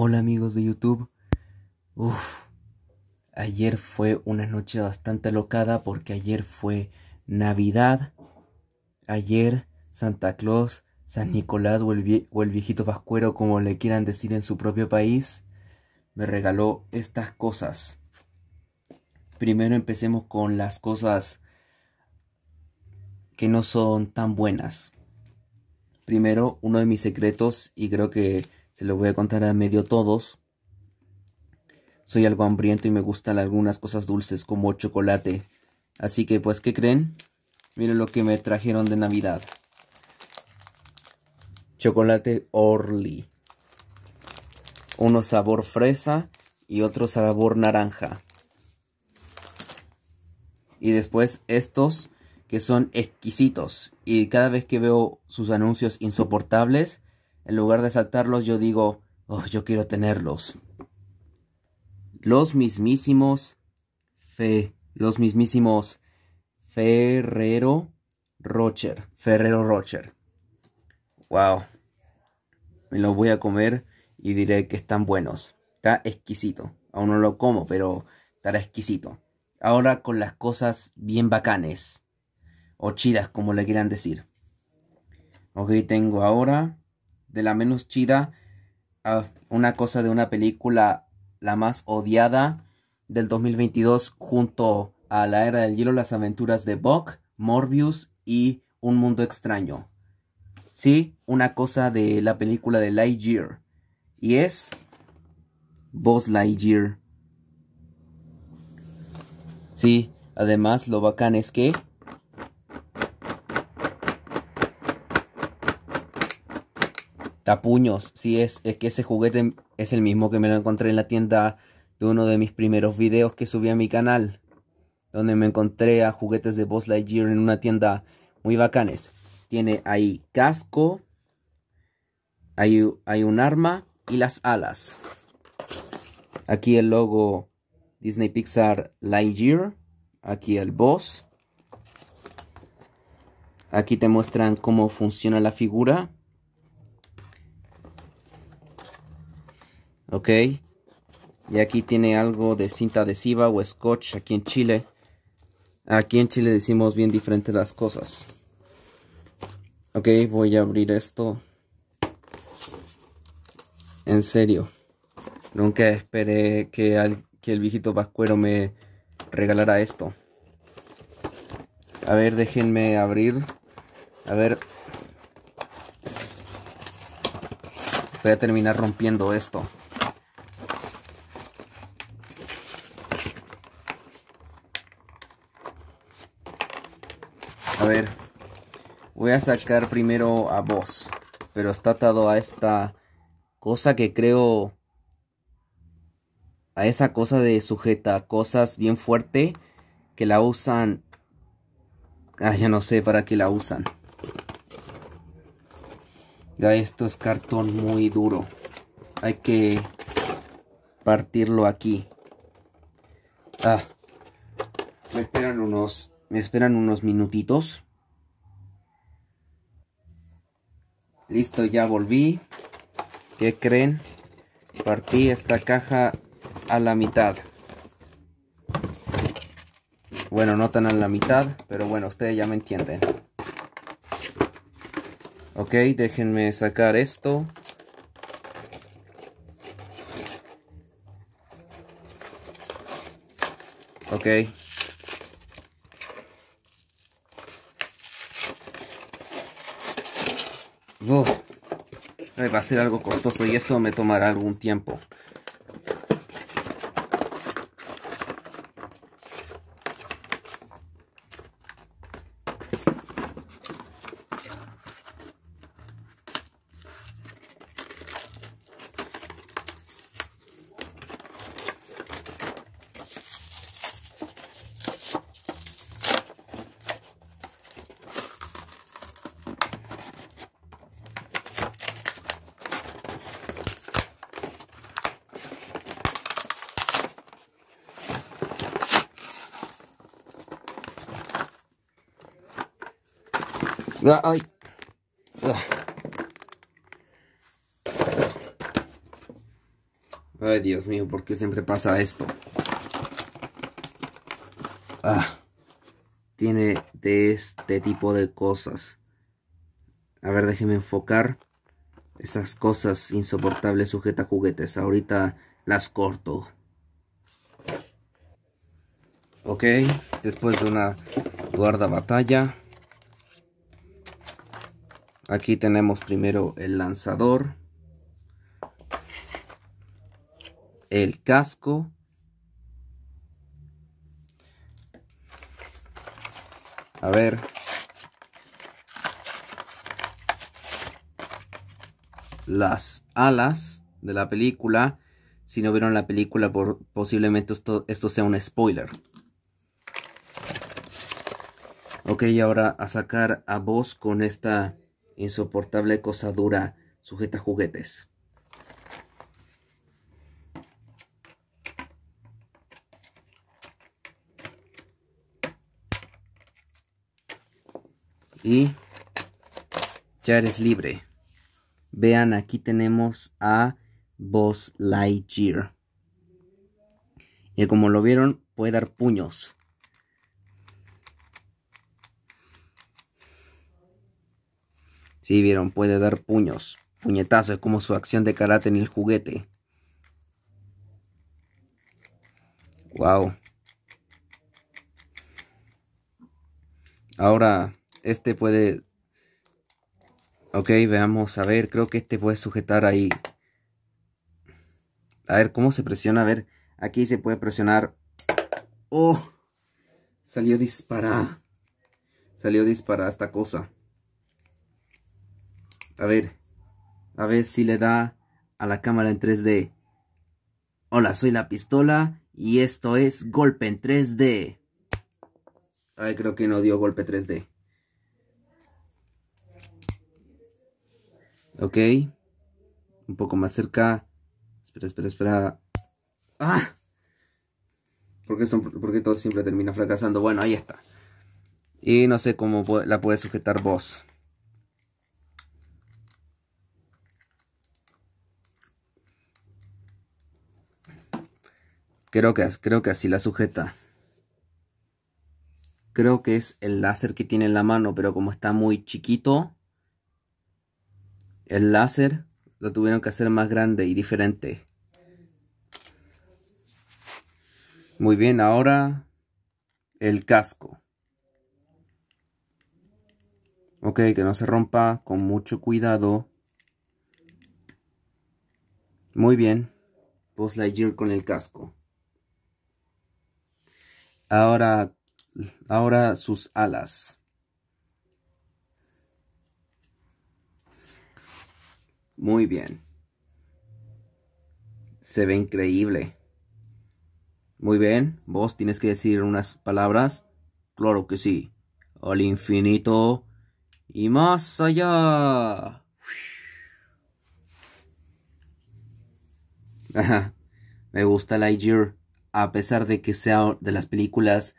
Hola amigos de YouTube. Uf, ayer fue una noche bastante locada porque ayer fue Navidad. Ayer Santa Claus, San Nicolás o el, o el viejito pascuero como le quieran decir en su propio país me regaló estas cosas. Primero empecemos con las cosas que no son tan buenas. Primero, uno de mis secretos y creo que se lo voy a contar a medio todos. Soy algo hambriento y me gustan algunas cosas dulces como chocolate. Así que pues, ¿qué creen? Miren lo que me trajeron de Navidad. Chocolate Orly. Uno sabor fresa y otro sabor naranja. Y después estos que son exquisitos. Y cada vez que veo sus anuncios insoportables, en lugar de saltarlos, yo digo, oh, yo quiero tenerlos. Los mismísimos Fe, los mismísimos Ferrero Rocher, Ferrero Rocher. Wow. Me los voy a comer y diré que están buenos. Está exquisito. Aún no lo como, pero estará exquisito. Ahora con las cosas bien bacanes. O chidas, como le quieran decir. Ok, tengo ahora de la menos chida a una cosa de una película la más odiada del 2022 junto a La Era del Hielo, Las Aventuras de Buck, Morbius y Un Mundo Extraño. Sí, una cosa de la película de Lightyear. Y es Buzz Lightyear. Sí, además lo bacán es que Tapuños, si es, que ese juguete es el mismo que me lo encontré en la tienda de uno de mis primeros videos que subí a mi canal. Donde me encontré a juguetes de Boss Lightyear en una tienda muy bacanes. Tiene ahí casco, hay, hay un arma y las alas. Aquí el logo Disney Pixar Lightyear. Aquí el boss. Aquí te muestran cómo funciona la figura. ok y aquí tiene algo de cinta adhesiva o scotch aquí en Chile aquí en Chile decimos bien diferentes las cosas ok voy a abrir esto en serio nunca esperé que, que el viejito vascuero me regalara esto a ver déjenme abrir a ver voy a terminar rompiendo esto A ver. Voy a sacar primero a vos, Pero está atado a esta cosa que creo... A esa cosa de sujeta. Cosas bien fuerte. Que la usan... Ah, ya no sé para qué la usan. Ya esto es cartón muy duro. Hay que partirlo aquí. Ah, me esperan unos me esperan unos minutitos. Listo, ya volví. ¿Qué creen? Partí esta caja a la mitad. Bueno, no tan a la mitad, pero bueno, ustedes ya me entienden. Ok, déjenme sacar esto. Ok. va a ser algo costoso y esto me tomará algún tiempo. Ay. Ay, Dios mío, ¿por qué siempre pasa esto? Ah. tiene de este tipo de cosas. A ver, déjeme enfocar. Esas cosas insoportables sujeta juguetes. Ahorita las corto. Ok, después de una guarda batalla. Aquí tenemos primero el lanzador, el casco, a ver, las alas de la película. Si no vieron la película, posiblemente esto, esto sea un spoiler. Ok, ahora a sacar a vos con esta insoportable cosa dura, sujeta juguetes. Y ya eres libre. Vean, aquí tenemos a Boss Lightyear. Y como lo vieron, puede dar puños. Si sí, vieron, puede dar puños. puñetazos, es como su acción de karate en el juguete. Wow. Ahora, este puede... Ok, veamos, a ver, creo que este puede sujetar ahí. A ver, ¿cómo se presiona? A ver, aquí se puede presionar. ¡Oh! Salió disparada. Salió disparada esta cosa. A ver, a ver si le da a la cámara en 3D. Hola, soy la pistola y esto es Golpe en 3D. Ay, creo que no dio golpe 3D. Ok. Un poco más cerca. Espera, espera, espera. ¡Ah! ¿Por son, todo siempre termina fracasando? Bueno, ahí está. Y no sé cómo la puede sujetar vos. Creo que, creo que así la sujeta. Creo que es el láser que tiene en la mano, pero como está muy chiquito, el láser lo tuvieron que hacer más grande y diferente. Muy bien, ahora el casco. Ok, que no se rompa con mucho cuidado. Muy bien, Buzz Lightyear con el casco ahora, ahora sus alas. Muy bien. Se ve increíble. Muy bien, vos tienes que decir unas palabras. Claro que sí. Al infinito y más allá. Me gusta la Lightyear a pesar de que sea de las películas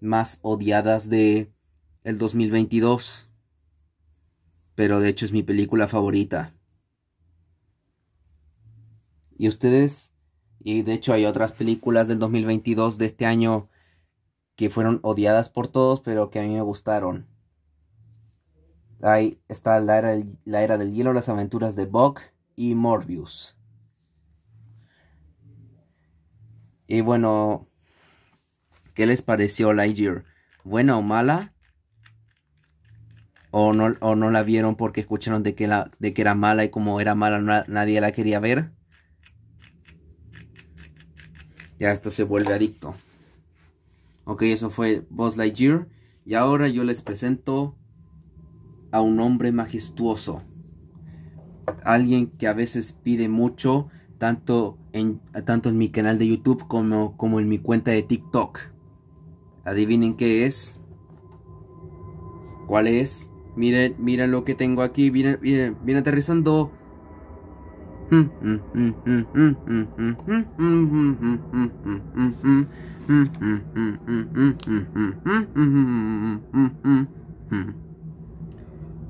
más odiadas de el 2022. Pero de hecho es mi película favorita. Y ustedes, y de hecho hay otras películas del 2022 de este año que fueron odiadas por todos, pero que a mí me gustaron. Ahí está la era, la era del hielo, las aventuras de Buck y Morbius. Y bueno, ¿qué les pareció Lightyear? ¿Buena o mala? O no, o no la vieron porque escucharon de que, la, de que era mala y como era mala nadie la quería ver. Ya esto se vuelve adicto. Ok, eso fue Buzz Lightyear. Y ahora yo les presento a un hombre majestuoso. Alguien que a veces pide mucho, tanto en, tanto en mi canal de YouTube como, como en mi cuenta de TikTok. Adivinen qué es. ¿Cuál es? Miren, miren lo que tengo aquí. Viene, viene aterrizando.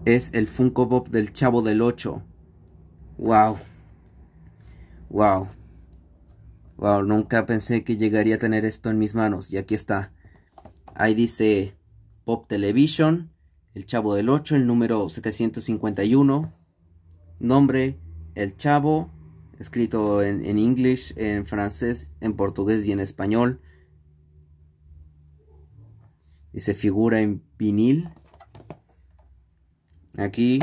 Es el Funko Pop del Chavo del 8. Wow. Wow. Wow, nunca pensé que llegaría a tener esto en mis manos. Y aquí está. Ahí dice Pop Television, El Chavo del 8, el número 751. Nombre, El Chavo, escrito en, inglés, en francés, en portugués y en español. Dice figura en vinil. Aquí.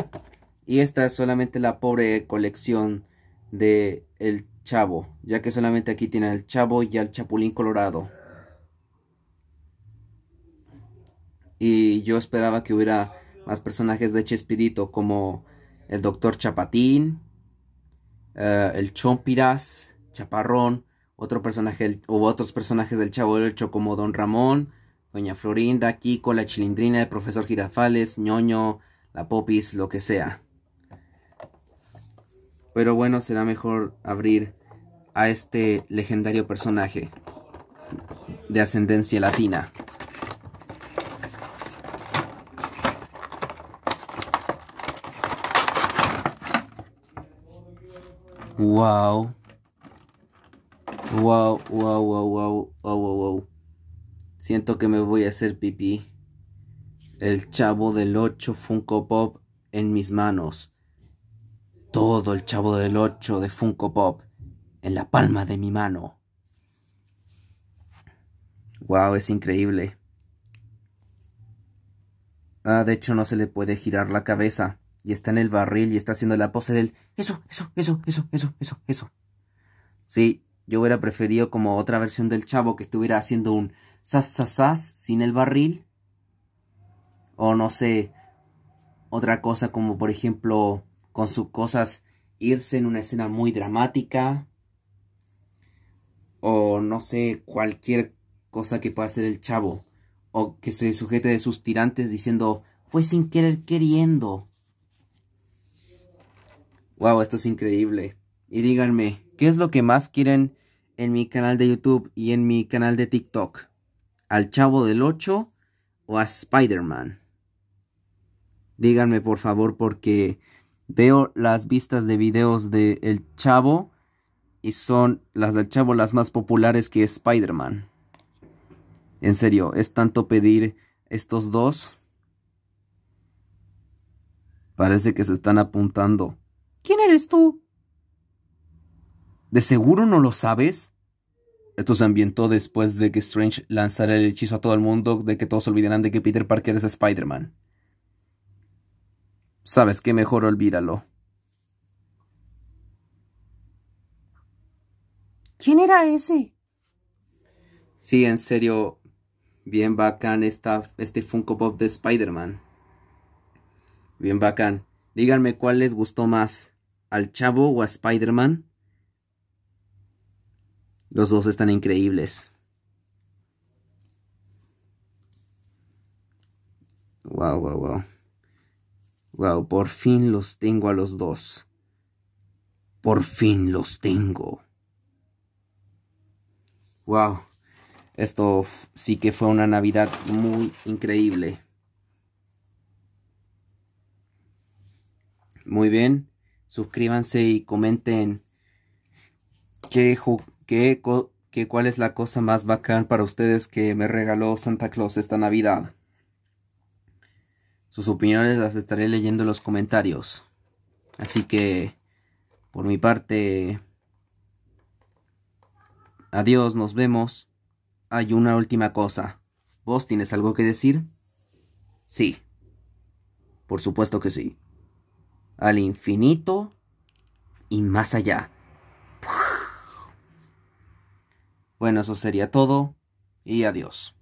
Y esta es solamente la pobre colección de El Chavo, ya que solamente aquí tiene el Chavo y el Chapulín Colorado. Y yo esperaba que hubiera más personajes de Chespirito como el Doctor Chapatín, eh, el Chompiras, Chaparrón, otro personaje u otros personajes del Chavo del como Don Ramón, Doña Florinda, Kiko, la Chilindrina, el Profesor Girafales, Ñoño, la Popis, lo que sea. Pero bueno, será mejor abrir a este legendario personaje de ascendencia latina. Wow. Wow, wow, wow, wow, wow, wow, wow. Siento que me voy a hacer pipí. El chavo del 8 Funko Pop en mis manos todo el chavo del 8 de Funko Pop en la palma de mi mano. Wow, es increíble. Ah, de hecho no se le puede girar la cabeza. Y está en el barril y está haciendo la pose del... Eso, eso, eso, eso, eso, eso, eso. Sí, yo hubiera preferido como otra versión del chavo que estuviera haciendo un... Sas, sas, sas, sin el barril. O no sé, otra cosa como por ejemplo con sus cosas irse en una escena muy dramática o no sé, cualquier cosa que pueda hacer el chavo o que se sujete de sus tirantes diciendo fue sin querer queriendo. Wow, esto es increíble. Y díganme, ¿qué es lo que más quieren en mi canal de YouTube y en mi canal de TikTok? ¿Al Chavo del 8 o a Spider-Man? Díganme por favor porque Veo las vistas de videos de El Chavo y son las del Chavo las más populares que Spider-Man. En serio, es tanto pedir estos dos. Parece que se están apuntando. ¿Quién eres tú? ¿De seguro no lo sabes? Esto se ambientó después de que Strange lanzara el hechizo a todo el mundo de que todos olvidarán de que Peter Parker es Spider-Man. Sabes que mejor olvídalo. ¿Quién era ese? Sí, en serio, bien bacán esta, este Funko Pop de Spider-Man. Bien bacán. Díganme cuál les gustó más, al chavo o a Spider-Man. Los dos están increíbles. Wow, wow, wow. Wow, por fin los tengo a los dos. Por fin los tengo. Wow, esto sí que fue una Navidad muy increíble. Muy bien, suscríbanse y comenten qué, qué, cuál es la cosa más bacán para ustedes que me regaló Santa Claus esta Navidad. Sus opiniones las estaré leyendo en los comentarios. Así que, por mi parte, adiós, nos vemos. Hay una última cosa. ¿Vos tienes algo que decir? Sí. Por supuesto que sí. Al infinito y más allá. Bueno, eso sería todo y adiós.